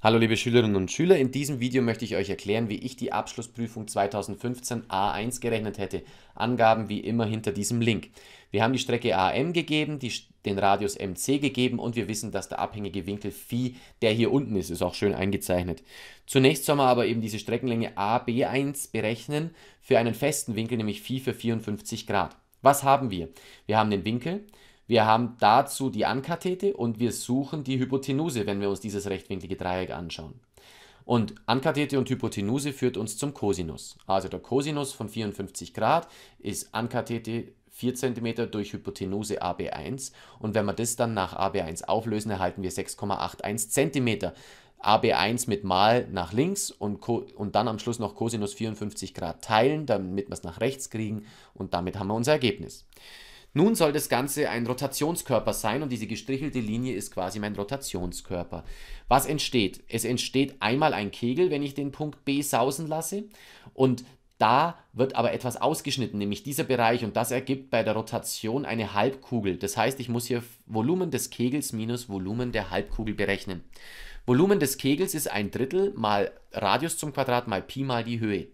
Hallo liebe Schülerinnen und Schüler, in diesem Video möchte ich euch erklären, wie ich die Abschlussprüfung 2015 A1 gerechnet hätte. Angaben wie immer hinter diesem Link. Wir haben die Strecke AM gegeben, die, den Radius MC gegeben und wir wissen, dass der abhängige Winkel Phi, der hier unten ist, ist auch schön eingezeichnet. Zunächst sollen wir aber eben diese Streckenlänge AB1 berechnen für einen festen Winkel, nämlich Phi für 54 Grad. Was haben wir? Wir haben den Winkel, wir haben dazu die Ankathete und wir suchen die Hypotenuse, wenn wir uns dieses rechtwinklige Dreieck anschauen. Und Ankathete und Hypotenuse führt uns zum Cosinus. Also der Cosinus von 54 Grad ist Ankathete 4 cm durch Hypotenuse AB1. Und wenn wir das dann nach AB1 auflösen, erhalten wir 6,81 cm. AB1 mit mal nach links und, und dann am Schluss noch Cosinus 54 Grad teilen, damit wir es nach rechts kriegen und damit haben wir unser Ergebnis. Nun soll das Ganze ein Rotationskörper sein und diese gestrichelte Linie ist quasi mein Rotationskörper. Was entsteht? Es entsteht einmal ein Kegel, wenn ich den Punkt B sausen lasse und da wird aber etwas ausgeschnitten, nämlich dieser Bereich und das ergibt bei der Rotation eine Halbkugel. Das heißt, ich muss hier Volumen des Kegels minus Volumen der Halbkugel berechnen. Volumen des Kegels ist ein Drittel mal Radius zum Quadrat mal Pi mal die Höhe.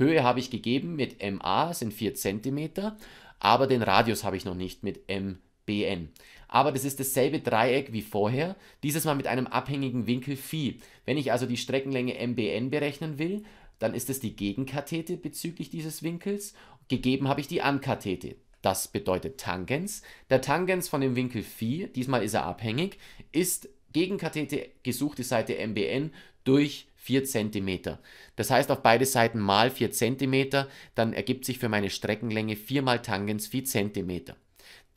Höhe habe ich gegeben mit MA, sind 4 cm, aber den Radius habe ich noch nicht mit MBN. Aber das ist dasselbe Dreieck wie vorher, dieses Mal mit einem abhängigen Winkel phi. Wenn ich also die Streckenlänge MBN berechnen will, dann ist es die Gegenkathete bezüglich dieses Winkels. Gegeben habe ich die Ankathete. Das bedeutet Tangens. Der Tangens von dem Winkel phi, diesmal ist er abhängig, ist Gegenkathete gesuchte Seite MBN durch 4 cm. Das heißt auf beide Seiten mal 4 cm, dann ergibt sich für meine Streckenlänge 4 mal Tangens 4 cm.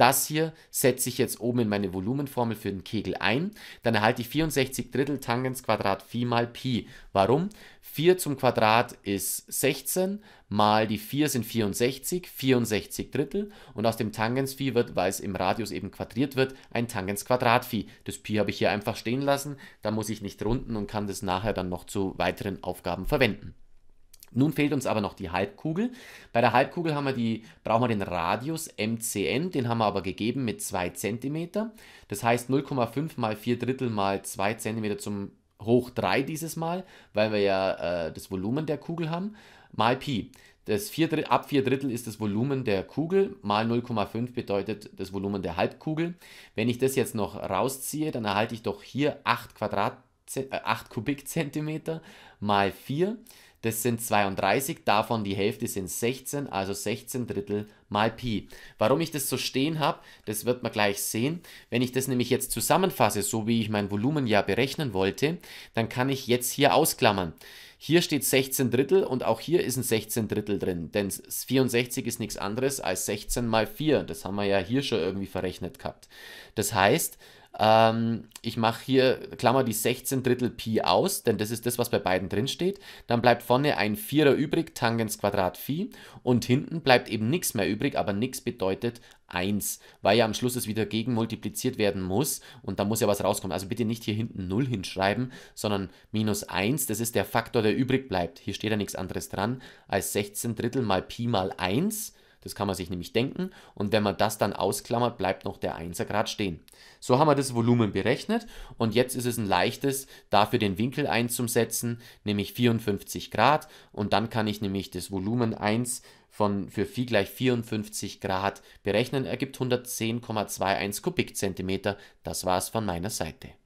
Das hier setze ich jetzt oben in meine Volumenformel für den Kegel ein. Dann erhalte ich 64 Drittel Tangens Quadrat Phi mal Pi. Warum? 4 zum Quadrat ist 16, mal die 4 sind 64, 64 Drittel und aus dem Tangens Phi wird, weil es im Radius eben quadriert wird, ein Tangens Quadrat Phi. Das Pi habe ich hier einfach stehen lassen, da muss ich nicht runden und kann das nachher dann noch zu weiteren Aufgaben verwenden. Nun fehlt uns aber noch die Halbkugel. Bei der Halbkugel haben wir die, brauchen wir den Radius MCN, den haben wir aber gegeben mit 2 cm. Das heißt 0,5 mal 4 Drittel mal 2 cm zum hoch 3 dieses Mal, weil wir ja äh, das Volumen der Kugel haben, mal Pi. Das 4 Drittel, ab 4 Drittel ist das Volumen der Kugel, mal 0,5 bedeutet das Volumen der Halbkugel. Wenn ich das jetzt noch rausziehe, dann erhalte ich doch hier 8, Quadrat, äh, 8 Kubikzentimeter mal 4. Das sind 32, davon die Hälfte sind 16, also 16 Drittel mal Pi. Warum ich das so stehen habe, das wird man gleich sehen. Wenn ich das nämlich jetzt zusammenfasse, so wie ich mein Volumen ja berechnen wollte, dann kann ich jetzt hier ausklammern. Hier steht 16 Drittel und auch hier ist ein 16 Drittel drin, denn 64 ist nichts anderes als 16 mal 4. Das haben wir ja hier schon irgendwie verrechnet gehabt. Das heißt, ähm, ich mache hier, Klammer, die 16 Drittel Pi aus, denn das ist das, was bei beiden drin steht. Dann bleibt vorne ein Vierer übrig, Tangens Quadrat Phi. Und hinten bleibt eben nichts mehr übrig, aber nichts bedeutet 1, weil ja am Schluss es wieder gegen multipliziert werden muss und da muss ja was rauskommen. Also bitte nicht hier hinten 0 hinschreiben, sondern minus 1, das ist der Faktor, der übrig bleibt. Hier steht ja nichts anderes dran als 16 Drittel mal Pi mal 1 das kann man sich nämlich denken. Und wenn man das dann ausklammert, bleibt noch der 1er Grad stehen. So haben wir das Volumen berechnet und jetzt ist es ein leichtes, dafür den Winkel einzusetzen, nämlich 54 Grad. Und dann kann ich nämlich das Volumen 1 von für Phi gleich 54 Grad berechnen, ergibt 110,21 Kubikzentimeter. Das war es von meiner Seite.